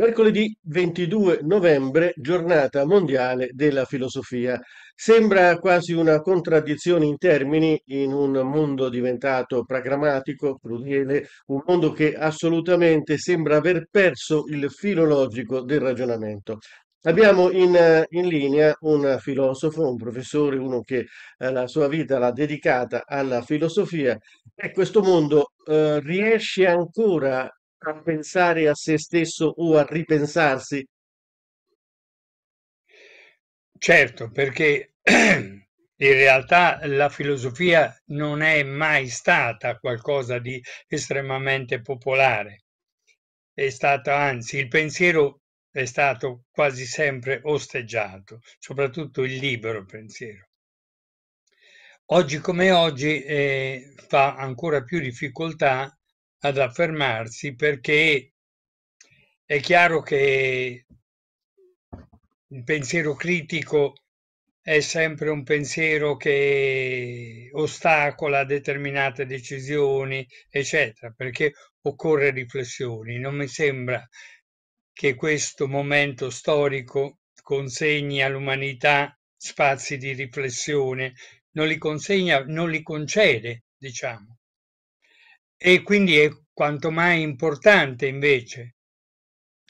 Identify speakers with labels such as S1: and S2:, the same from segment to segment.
S1: Mercoledì 22 novembre, giornata mondiale della filosofia. Sembra quasi una contraddizione in termini in un mondo diventato pragmatico, crudele, un mondo che assolutamente sembra aver perso il filologico del ragionamento. Abbiamo in, in, linea un filosofo, un professore, uno che eh, la sua vita l'ha dedicata alla filosofia e questo mondo eh, riesce ancora a pensare a se stesso
S2: o a ripensarsi? Certo, perché in realtà la filosofia non è mai stata qualcosa di estremamente popolare. È stata anzi, il pensiero è stato quasi sempre osteggiato, soprattutto il libero pensiero. Oggi come oggi eh, fa ancora più difficoltà ad affermarsi perché è chiaro che il pensiero critico è sempre un pensiero che ostacola determinate decisioni, eccetera, perché occorre riflessioni. Non mi sembra che questo momento storico consegni all'umanità spazi di riflessione, non li consegna, non li concede, diciamo. E quindi è quanto mai importante invece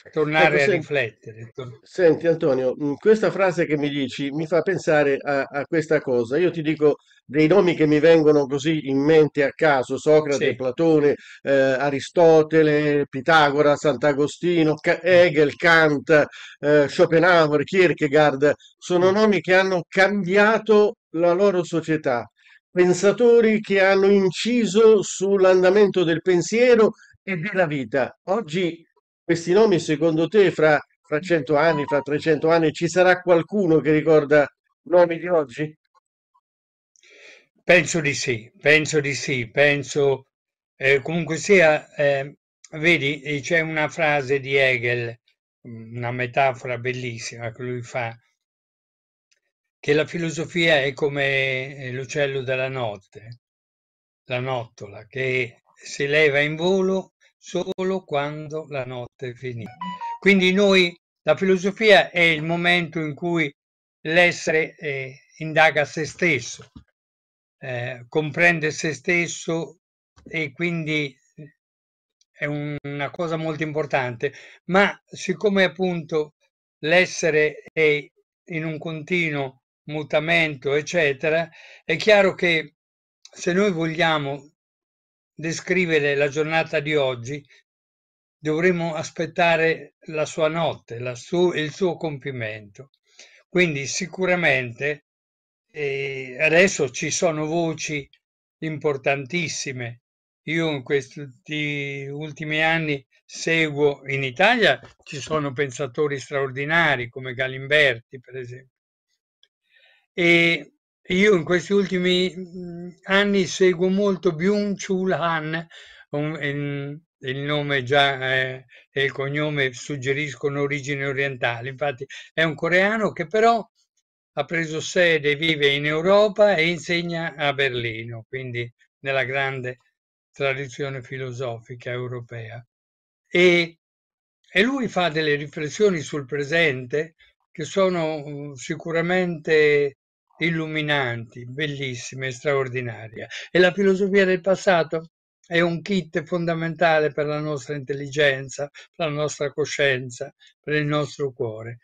S2: ecco, tornare ecco, a riflettere.
S1: Senti Antonio, mhmm, questa frase che mi dici mi fa pensare a, a, questa cosa. Io ti dico dei nomi che mi vengono così in mente a caso, Socrate, sì. Platone, eh, Aristotele, Pitagora, Sant'Agostino, Hegel, Kant, eh, Schopenhauer, Kierkegaard, sono nomi che hanno cambiato la loro società pensatori che hanno inciso sull'andamento del pensiero e della vita. Oggi questi nomi, secondo te, fra, fra 100 anni, fra 300 anni, ci sarà qualcuno che ricorda
S2: nomi di oggi? Penso di sì, penso di sì, penso eh, comunque sia, eh, vedi, c'è una frase di Hegel, una metafora bellissima che lui fa, che la filosofia è come eh, l'uccello della notte, la nottola, che si leva in volo solo quando la notte è finita. Quindi noi, la filosofia è il momento in cui l'essere eh, indaga se stesso, eh, comprende se stesso e quindi eh, è un, una cosa molto importante, ma siccome appunto l'essere è in un continuo mutamento, eccetera, è chiaro che se noi vogliamo descrivere la giornata di oggi, dovremmo aspettare la sua notte, la su, il suo compimento. Quindi sicuramente eh, adesso ci sono voci importantissime. Io in questi ultimi anni seguo in Italia, ci sono pensatori straordinari come Galimberti, per esempio, e io in questi ultimi anni seguo molto Byung-Chul Han, un, in, il nome già eh, e il cognome suggeriscono origini orientali, infatti è un coreano che però ha preso sede, vive in Europa e insegna a Berlino, quindi nella grande tradizione filosofica europea. E, e lui fa delle riflessioni sul presente che sono sicuramente illuminanti, bellissime straordinarie. E la filosofia del passato è un kit fondamentale per la nostra intelligenza, per la nostra coscienza, per il nostro cuore.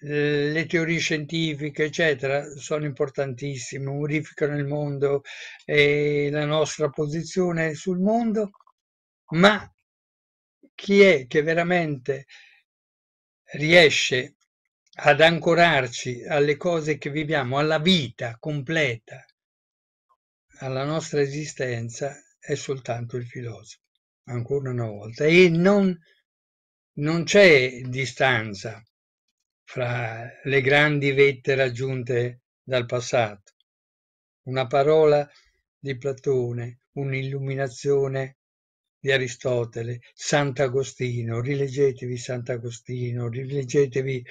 S2: Le teorie scientifiche, eccetera, sono importantissime, modificano il mondo e la nostra posizione sul mondo, ma chi è che veramente riesce ad ancorarci alle cose che viviamo, alla vita completa, alla nostra esistenza, è soltanto il filosofo, ancora una volta. E non, non c'è distanza fra le grandi vette raggiunte dal passato. Una parola di Platone, un'illuminazione di Aristotele, Sant'Agostino, rileggetevi Sant'Agostino, rileggetevi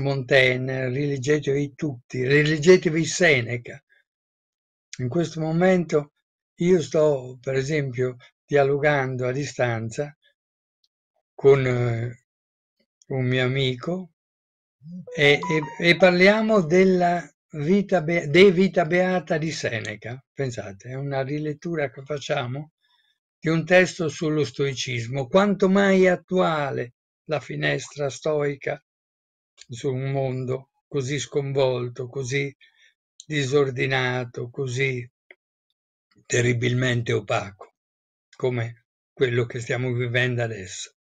S2: Montaigne, rileggetevi tutti, rileggetevi Seneca. In questo momento io sto, per esempio, dialogando a distanza con eh, un mio amico e, e, e parliamo della vita, de vita beata di Seneca. Pensate, è una rilettura che facciamo di un testo sullo stoicismo, quanto mai attuale la finestra stoica su un mondo così sconvolto, così disordinato, così terribilmente opaco come quello che stiamo vivendo adesso.